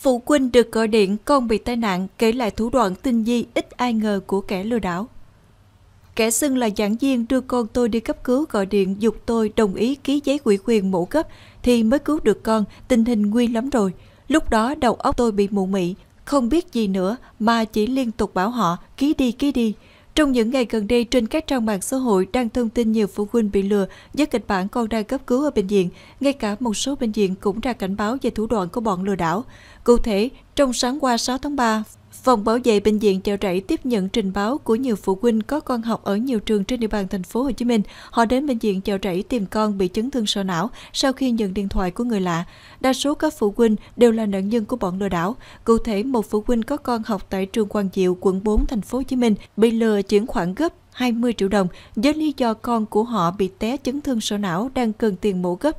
Phụ huynh được gọi điện con bị tai nạn kể lại thủ đoạn tinh vi ít ai ngờ của kẻ lừa đảo. Kẻ xưng là giảng viên đưa con tôi đi cấp cứu gọi điện dục tôi đồng ý ký giấy ủy quyền mổ cấp thì mới cứu được con, tình hình nguy lắm rồi. Lúc đó đầu óc tôi bị mụ mị, không biết gì nữa mà chỉ liên tục bảo họ ký đi ký đi. Trong những ngày gần đây, trên các trang mạng xã hội đang thông tin nhiều phụ huynh bị lừa do kịch bản con đang cấp cứu ở bệnh viện. Ngay cả một số bệnh viện cũng ra cảnh báo về thủ đoạn của bọn lừa đảo. Cụ thể, trong sáng qua 6 tháng 3, Phòng bảo vệ bệnh viện Chợ Rẫy tiếp nhận trình báo của nhiều phụ huynh có con học ở nhiều trường trên địa bàn thành phố Hồ Chí Minh. Họ đến bệnh viện Chợ Rẫy tìm con bị chấn thương sọ não sau khi nhận điện thoại của người lạ. Đa số các phụ huynh đều là nạn nhân của bọn lừa đảo. Cụ thể, một phụ huynh có con học tại trường Quang Diệu, quận 4, thành phố Hồ Chí Minh bị lừa chuyển khoản gấp 20 triệu đồng với lý do con của họ bị té chấn thương sọ não đang cần tiền mổ gấp.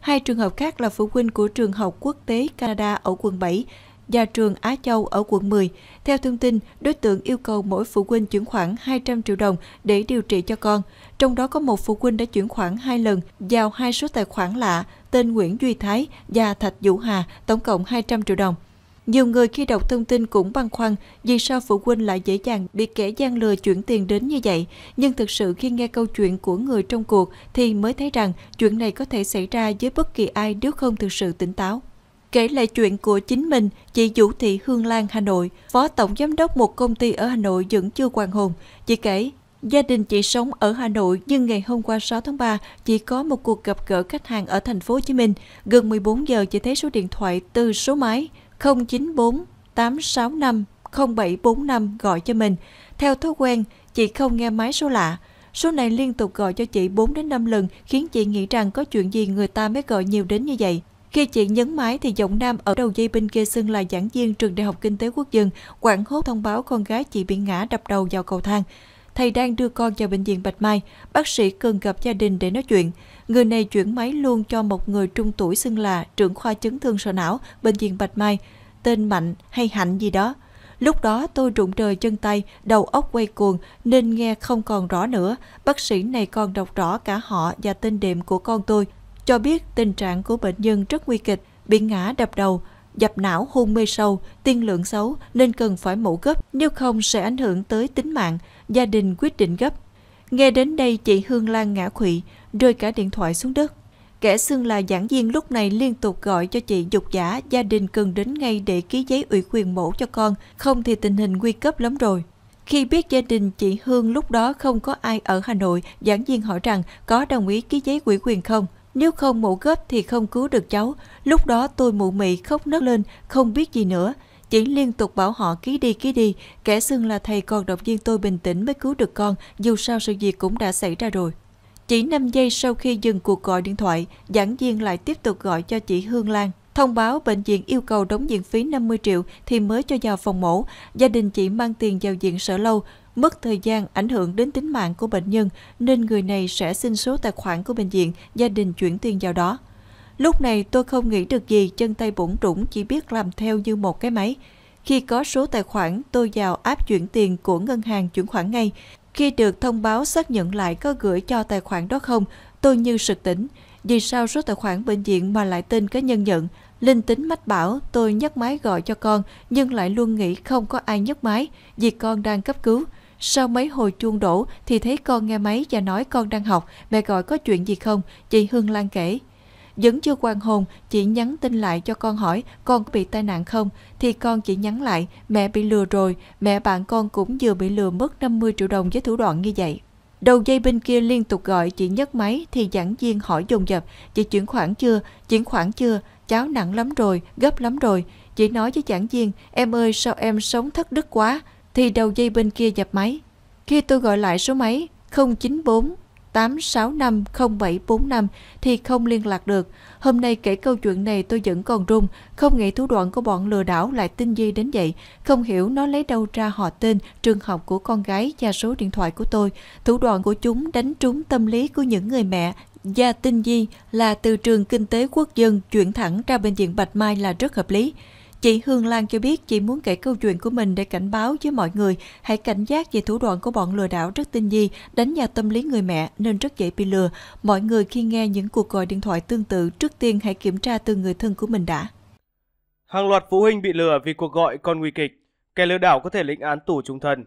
Hai trường hợp khác là phụ huynh của trường học quốc tế Canada ở quận 7 và trường Á Châu ở quận 10. Theo thông tin, đối tượng yêu cầu mỗi phụ huynh chuyển khoản 200 triệu đồng để điều trị cho con. Trong đó có một phụ huynh đã chuyển khoản hai lần vào hai số tài khoản lạ tên Nguyễn Duy Thái và Thạch Vũ Hà, tổng cộng 200 triệu đồng. Nhiều người khi đọc thông tin cũng băn khoăn vì sao phụ huynh lại dễ dàng bị kẻ gian lừa chuyển tiền đến như vậy. Nhưng thực sự khi nghe câu chuyện của người trong cuộc thì mới thấy rằng chuyện này có thể xảy ra với bất kỳ ai nếu không thực sự tỉnh táo. Kể lại chuyện của chính mình, chị Vũ Thị Hương Lan Hà Nội, phó tổng giám đốc một công ty ở Hà Nội vẫn chưa quan hồn. Chị kể, gia đình chị sống ở Hà Nội nhưng ngày hôm qua 6 tháng 3, chị có một cuộc gặp gỡ khách hàng ở thành phố Hồ Chí Minh. Gần 14 giờ chị thấy số điện thoại từ số máy 094 865 0745 gọi cho mình. Theo thói quen, chị không nghe máy số lạ. Số này liên tục gọi cho chị 4 đến 5 lần khiến chị nghĩ rằng có chuyện gì người ta mới gọi nhiều đến như vậy. Khi chị nhấn máy thì giọng nam ở đầu dây bên kia xưng là giảng viên trường Đại học Kinh tế Quốc dân quảng hốt thông báo con gái chị bị ngã đập đầu vào cầu thang. Thầy đang đưa con vào bệnh viện Bạch Mai, bác sĩ cần gặp gia đình để nói chuyện. Người này chuyển máy luôn cho một người trung tuổi xưng là trưởng khoa chấn thương sọ não, bệnh viện Bạch Mai, tên Mạnh hay Hạnh gì đó. Lúc đó tôi rụng trời chân tay, đầu óc quay cuồng nên nghe không còn rõ nữa. Bác sĩ này còn đọc rõ cả họ và tên đệm của con tôi cho biết tình trạng của bệnh nhân rất nguy kịch, bị ngã đập đầu, dập não hôn mê sâu, tiên lượng xấu nên cần phải mổ gấp, nếu không sẽ ảnh hưởng tới tính mạng, gia đình quyết định gấp. Nghe đến đây chị Hương Lan ngã khụy, rơi cả điện thoại xuống đất. Kẻ xưng là giảng viên lúc này liên tục gọi cho chị dục giả gia đình cần đến ngay để ký giấy ủy quyền mổ cho con, không thì tình hình nguy cấp lắm rồi. Khi biết gia đình chị Hương lúc đó không có ai ở Hà Nội, giảng viên hỏi rằng có đồng ý ký giấy ủy quyền không? Nếu không mổ gấp thì không cứu được cháu. Lúc đó tôi mụ mị khóc nấc lên, không biết gì nữa. Chỉ liên tục bảo họ ký đi ký đi, kẻ xưng là thầy còn động viên tôi bình tĩnh mới cứu được con, dù sao sự việc cũng đã xảy ra rồi. Chỉ 5 giây sau khi dừng cuộc gọi điện thoại, giảng viên lại tiếp tục gọi cho chị Hương Lan. Thông báo bệnh viện yêu cầu đóng viện phí 50 triệu thì mới cho vào phòng mổ. Gia đình chị mang tiền vào viện sở lâu, mất thời gian ảnh hưởng đến tính mạng của bệnh nhân nên người này sẽ xin số tài khoản của bệnh viện, gia đình chuyển tiền vào đó. Lúc này tôi không nghĩ được gì, chân tay bủng rủng chỉ biết làm theo như một cái máy. Khi có số tài khoản, tôi vào áp chuyển tiền của ngân hàng chuyển khoản ngay. Khi được thông báo xác nhận lại có gửi cho tài khoản đó không, tôi như sực tỉnh vì sao số tài khoản bệnh viện mà lại tên cá nhân nhận. Linh tính mách bảo tôi nhấc máy gọi cho con nhưng lại luôn nghĩ không có ai nhấc máy vì con đang cấp cứu. Sau mấy hồi chuông đổ thì thấy con nghe máy và nói con đang học, mẹ gọi có chuyện gì không, chị Hương Lan kể. Vẫn chưa quan hồn, chị nhắn tin lại cho con hỏi con có bị tai nạn không, thì con chỉ nhắn lại mẹ bị lừa rồi, mẹ bạn con cũng vừa bị lừa mất 50 triệu đồng với thủ đoạn như vậy. Đầu dây bên kia liên tục gọi chị nhấc máy thì giảng viên hỏi dồn dập, chị chuyển khoản chưa, chuyển khoản chưa, cháu nặng lắm rồi, gấp lắm rồi. Chị nói với giảng viên, em ơi sao em sống thất đức quá, thì đầu dây bên kia dập máy. Khi tôi gọi lại số máy 094 8650745 thì không liên lạc được. Hôm nay kể câu chuyện này tôi vẫn còn run, không nghĩ thủ đoạn của bọn lừa đảo lại tinh vi đến vậy. Không hiểu nó lấy đâu ra họ tên, trường học của con gái và số điện thoại của tôi. Thủ đoạn của chúng đánh trúng tâm lý của những người mẹ, và tinh vi là từ trường kinh tế quốc dân chuyển thẳng ra bệnh viện Bạch Mai là rất hợp lý. Chị Hương Lan cho biết chị muốn kể câu chuyện của mình để cảnh báo với mọi người hãy cảnh giác về thủ đoạn của bọn lừa đảo rất tinh vi, đánh vào tâm lý người mẹ nên rất dễ bị lừa. Mọi người khi nghe những cuộc gọi điện thoại tương tự, trước tiên hãy kiểm tra từ người thân của mình đã. Hàng loạt phụ huynh bị lừa vì cuộc gọi còn nguy kịch, kẻ lừa đảo có thể lĩnh án tù trung thân.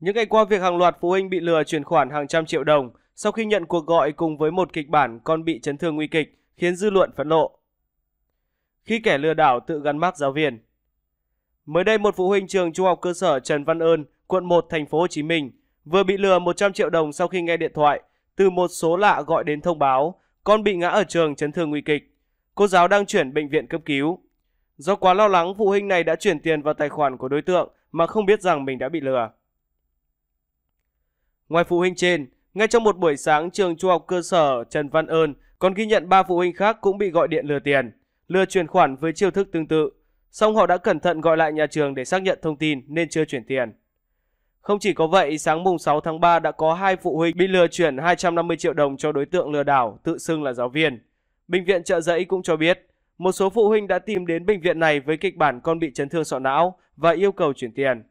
Những ngày qua việc hàng loạt phụ huynh bị lừa chuyển khoản hàng trăm triệu đồng sau khi nhận cuộc gọi cùng với một kịch bản con bị chấn thương nguy kịch khiến dư luận phẫn nộ khi kẻ lừa đảo tự gắn mác giáo viên. Mới đây một phụ huynh trường trung học cơ sở Trần Văn Ơn, quận 1 thành phố Hồ Chí Minh vừa bị lừa 100 triệu đồng sau khi nghe điện thoại từ một số lạ gọi đến thông báo con bị ngã ở trường chấn thương nguy kịch. Cô giáo đang chuyển bệnh viện cấp cứu. Do quá lo lắng, phụ huynh này đã chuyển tiền vào tài khoản của đối tượng mà không biết rằng mình đã bị lừa. Ngoài phụ huynh trên, ngay trong một buổi sáng trường trung học cơ sở Trần Văn Ơn còn ghi nhận 3 phụ huynh khác cũng bị gọi điện lừa tiền lừa chuyển khoản với chiêu thức tương tự, song họ đã cẩn thận gọi lại nhà trường để xác nhận thông tin nên chưa chuyển tiền. Không chỉ có vậy, sáng mùng 6 tháng 3 đã có hai phụ huynh bị lừa chuyển 250 triệu đồng cho đối tượng lừa đảo tự xưng là giáo viên. Bệnh viện trợ giấy cũng cho biết, một số phụ huynh đã tìm đến bệnh viện này với kịch bản con bị chấn thương sọ não và yêu cầu chuyển tiền.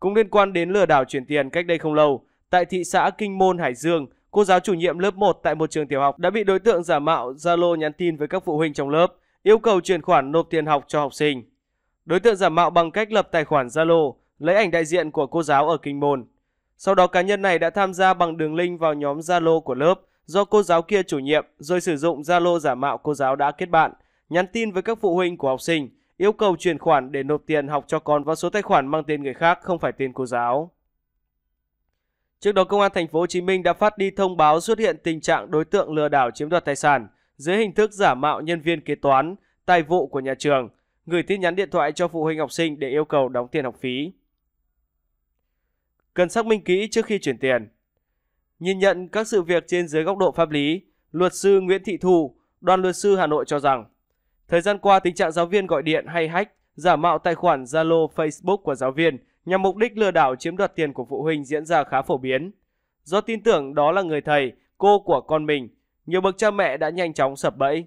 Cũng liên quan đến lừa đảo chuyển tiền cách đây không lâu, tại thị xã Kinh Môn, Hải Dương – Cô giáo chủ nhiệm lớp 1 tại một trường tiểu học đã bị đối tượng giả mạo Zalo nhắn tin với các phụ huynh trong lớp, yêu cầu chuyển khoản nộp tiền học cho học sinh. Đối tượng giả mạo bằng cách lập tài khoản Zalo, lấy ảnh đại diện của cô giáo ở Kinh Môn. Sau đó cá nhân này đã tham gia bằng đường link vào nhóm Zalo của lớp do cô giáo kia chủ nhiệm rồi sử dụng Zalo giả mạo cô giáo đã kết bạn, nhắn tin với các phụ huynh của học sinh, yêu cầu chuyển khoản để nộp tiền học cho con vào số tài khoản mang tên người khác không phải tên cô giáo. Trước đó công an thành phố Hồ Chí Minh đã phát đi thông báo xuất hiện tình trạng đối tượng lừa đảo chiếm đoạt tài sản dưới hình thức giả mạo nhân viên kế toán, tài vụ của nhà trường, gửi tin nhắn điện thoại cho phụ huynh học sinh để yêu cầu đóng tiền học phí. Cần xác minh kỹ trước khi chuyển tiền. Nhìn nhận các sự việc trên dưới góc độ pháp lý, luật sư Nguyễn Thị Thu, đoàn luật sư Hà Nội cho rằng, thời gian qua tình trạng giáo viên gọi điện hay hack, giả mạo tài khoản Zalo, Facebook của giáo viên nhằm mục đích lừa đảo chiếm đoạt tiền của phụ huynh diễn ra khá phổ biến. Do tin tưởng đó là người thầy, cô của con mình, nhiều bậc cha mẹ đã nhanh chóng sập bẫy.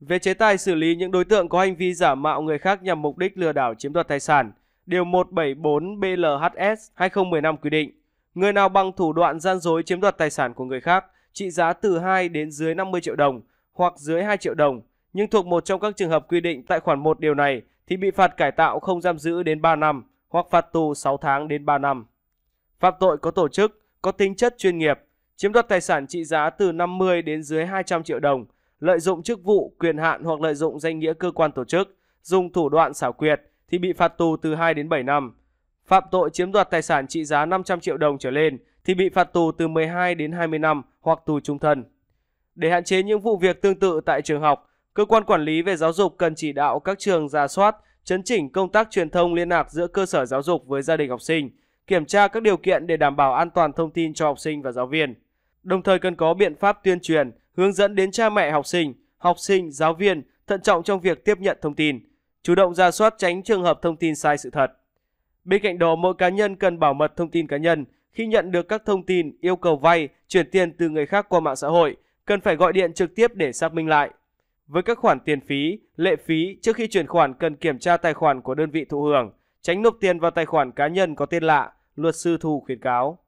Về chế tài xử lý những đối tượng có hành vi giả mạo người khác nhằm mục đích lừa đảo chiếm đoạt tài sản, điều 174 BLHS 2015 quy định, người nào bằng thủ đoạn gian dối chiếm đoạt tài sản của người khác trị giá từ 2 đến dưới 50 triệu đồng hoặc dưới 2 triệu đồng, nhưng thuộc một trong các trường hợp quy định tại khoản 1 điều này thì bị phạt cải tạo không giam giữ đến 3 năm hoặc phạt tù 6 tháng đến 3 năm. Phạm tội có tổ chức, có tính chất chuyên nghiệp, chiếm đoạt tài sản trị giá từ 50 đến dưới 200 triệu đồng, lợi dụng chức vụ, quyền hạn hoặc lợi dụng danh nghĩa cơ quan tổ chức, dùng thủ đoạn xảo quyệt thì bị phạt tù từ 2 đến 7 năm. Phạm tội chiếm đoạt tài sản trị giá 500 triệu đồng trở lên thì bị phạt tù từ 12 đến 20 năm hoặc tù trung thân. Để hạn chế những vụ việc tương tự tại trường học, Cơ quan quản lý về giáo dục cần chỉ đạo các trường ra soát, chấn chỉnh công tác truyền thông liên lạc giữa cơ sở giáo dục với gia đình học sinh, kiểm tra các điều kiện để đảm bảo an toàn thông tin cho học sinh và giáo viên. Đồng thời cần có biện pháp tuyên truyền, hướng dẫn đến cha mẹ học sinh, học sinh, giáo viên thận trọng trong việc tiếp nhận thông tin, chủ động ra soát tránh trường hợp thông tin sai sự thật. Bên cạnh đó, mỗi cá nhân cần bảo mật thông tin cá nhân khi nhận được các thông tin yêu cầu vay, chuyển tiền từ người khác qua mạng xã hội, cần phải gọi điện trực tiếp để xác minh lại. Với các khoản tiền phí, lệ phí trước khi chuyển khoản cần kiểm tra tài khoản của đơn vị thụ hưởng, tránh nộp tiền vào tài khoản cá nhân có tên lạ, luật sư Thu khuyến cáo.